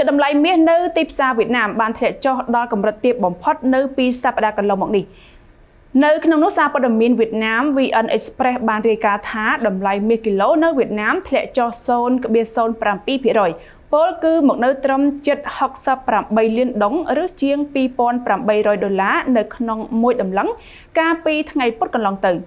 ចិត្តតម្លៃមាសនៅទីផ្សារវៀតណាមបានធ្លាក់ចុះដល់កម្រិតទាបបំផុត នៅពីសប្តាហ៍កន្លងមកនេះនៅក្នុងនោះសារព័ត៌មានវៀតណាម VN Express បានរាយការណ៍ថាតម្លៃមាសគីឡូនៅវៀតណាម ធ្លាក់ចុះ0.07%ពលគឺមកនៅត្រឹម768លានដុង ឬជាង2800ដុល្លារនៅក្នុងមួយតម្លឹងកាលពីថ្ងៃពុធកន្លងទៅ។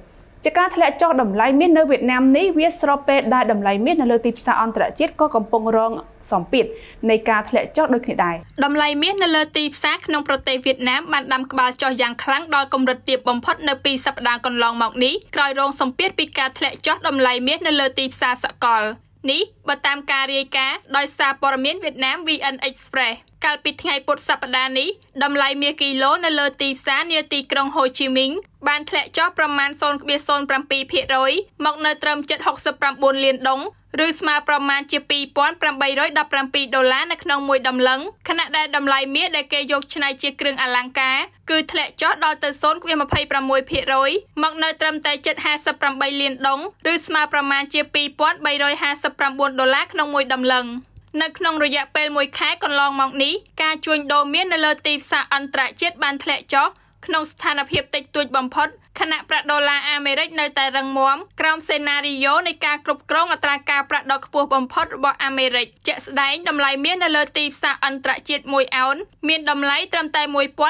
ជាការធ្លាក់ចុះតម្លៃមាសនៅវៀតណាមនេះវាស្របពេលដែលតម្លៃមាសនៅលើទីផ្សារអន្តរជាតិក៏កំពុងរងសម្ពាធនៃការធ្លាក់ចុះដូចគ្នាដែរតម្លៃមាសនៅលើទីផ្សារក្នុងប្រទេសវៀតណាមបានដាំក្បាលចុះយ៉ាងខ្លាំងដល់កម្រិតទាបបំផុតនៅពីសប្តាហ៍កន្លងមកនេះក្រោយរងសម្ពាធពីការធ្លាក់ចុះតម្លៃមាសនៅលើទីផ្សារសកលនេះបើតាមការរាយការណ៍ដោយសារព័ត៌មានវៀតណាម VN Express កាលពីថ្ងៃពុធសប្តាហ៍នេះតម្លៃមាសគីឡូនៅលើទីផ្សារនាទីក្រុងហូជីមីញបានធ្លាក់ចុះប្រមាណ0.07%មកនៅត្រឹម769លានដុងឬស្មើប្រមាណជា2817ដុល្លារនៅក្នុងមួយដំឡឹងខណៈដែលតម្លៃមាសដែលគេយកច្នៃជាគ្រឿងអលង្ការគឺធ្លាក់ចុះដល់ទៅ0.26%មកនៅត្រឹមតែ758លានដុងឬស្មើប្រមាណជា2359ដុល្លារក្នុងមួយដំឡឹង នៅក្នុងរយៈពេល1ខែកន្លងមកនេះការជួញដូរមាសនៅលើទីផ្សារអន្តរជាតិបានធ្លាក់ចុះក្នុងស្ថានភាពតិចតួចបំផុតខណៈប្រាក់ដុល្លារអាមេរិកនៅតែរឹងមាំក្រោមសេណារីយ៉ូនៃការគ្រប់គ្រងអត្រាការប្រាក់ដ៏ខ្ពស់បំផុតរបស់អាមេរិកជាក់ស្ដែងតម្លៃមាសនៅលើទីផ្សារអន្តរជាតិ1អោនមានតម្លៃត្រឹមតែ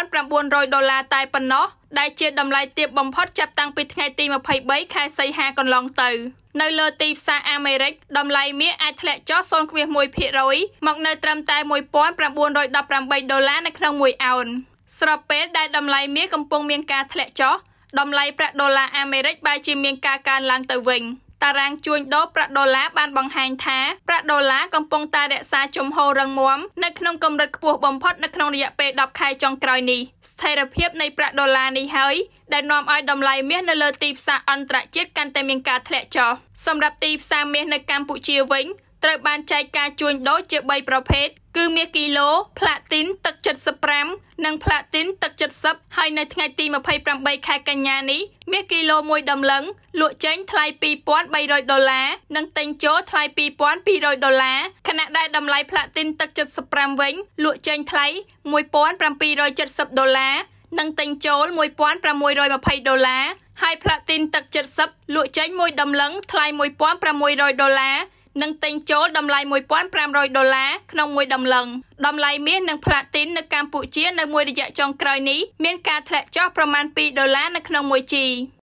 1900ដុល្លារតែប៉ុណ្ណោះដែលជាតម្លៃទាបបំផុតចាប់តាំងពីថ្ងៃទី23ខែសីហាកន្លងទៅ នៅលើទីផ្សារអាមេរិកតម្លៃមាសអាចធ្លាក់ចុះ0.1%មកនៅត្រឹមតែ1918ដុល្លារនៅក្នុង1អោន។ស្របពេលដែលតម្លៃមាសកំពុងមានការធ្លាក់ចុះតម្លៃប្រាក់ដុល្លារអាមេរិកបែរជាមានការកើនឡើងទៅវិញតារាងជួញដូរប្រាក់ដុល្លារបានបង្ហាញថាប្រាក់ដុល្លារកំពុងតែរក្សាជំហររឹងមាំនៅក្នុងកម្រិតខ្ពស់បំផុតនៅក្នុងរយៈពេល10ខែចុងក្រោយនេះស្ថិរភាពនៃប្រាក់ដុល្លារនេះហើយដែលនាំឲ្យតម្លៃមាសនៅលើទីផ្សារអន្តរជាតិកាន់តែមានការធ្លាក់ចុះសម្រាប់ទីផ្សារមាសនៅកម្ពុជាវិញត្រូវបានចែកការជួញដូរជា3ប្រភេទគឺមាសគីឡូផ្លាទីនទឹក75និងផ្លាទីនទឹក70ហើយនៅថ្ងៃទី28ខែកញ្ញានេះមាសគីឡូ1ដំឡឹងលក់ចេញថ្លៃ2300ដុល្លារនិងទិញចូលថ្លៃ2200ដុល្លារខណៈដែលតម្លៃផ្លាទីនទឹក75វិញលក់ចេញថ្លៃ1770ដុល្លារនិងទិញចូល1620ដុល្លារហើយផ្លាទីនទឹក70លក់ចេញ1ដំឡឹងថ្លៃ1600ដុល្លារនិងទិញចូលតម្លៃ1500ដុល្លារក្នុងមួយដំឡឹងតម្លៃមាសនិងផ្លាទីននៅកម្ពុជានៅមួយរយៈចុងក្រោយនេះមាន ការធ្លាក់ចុះប្រមាណ2ដុល្លារនៅក្នុងមួយជី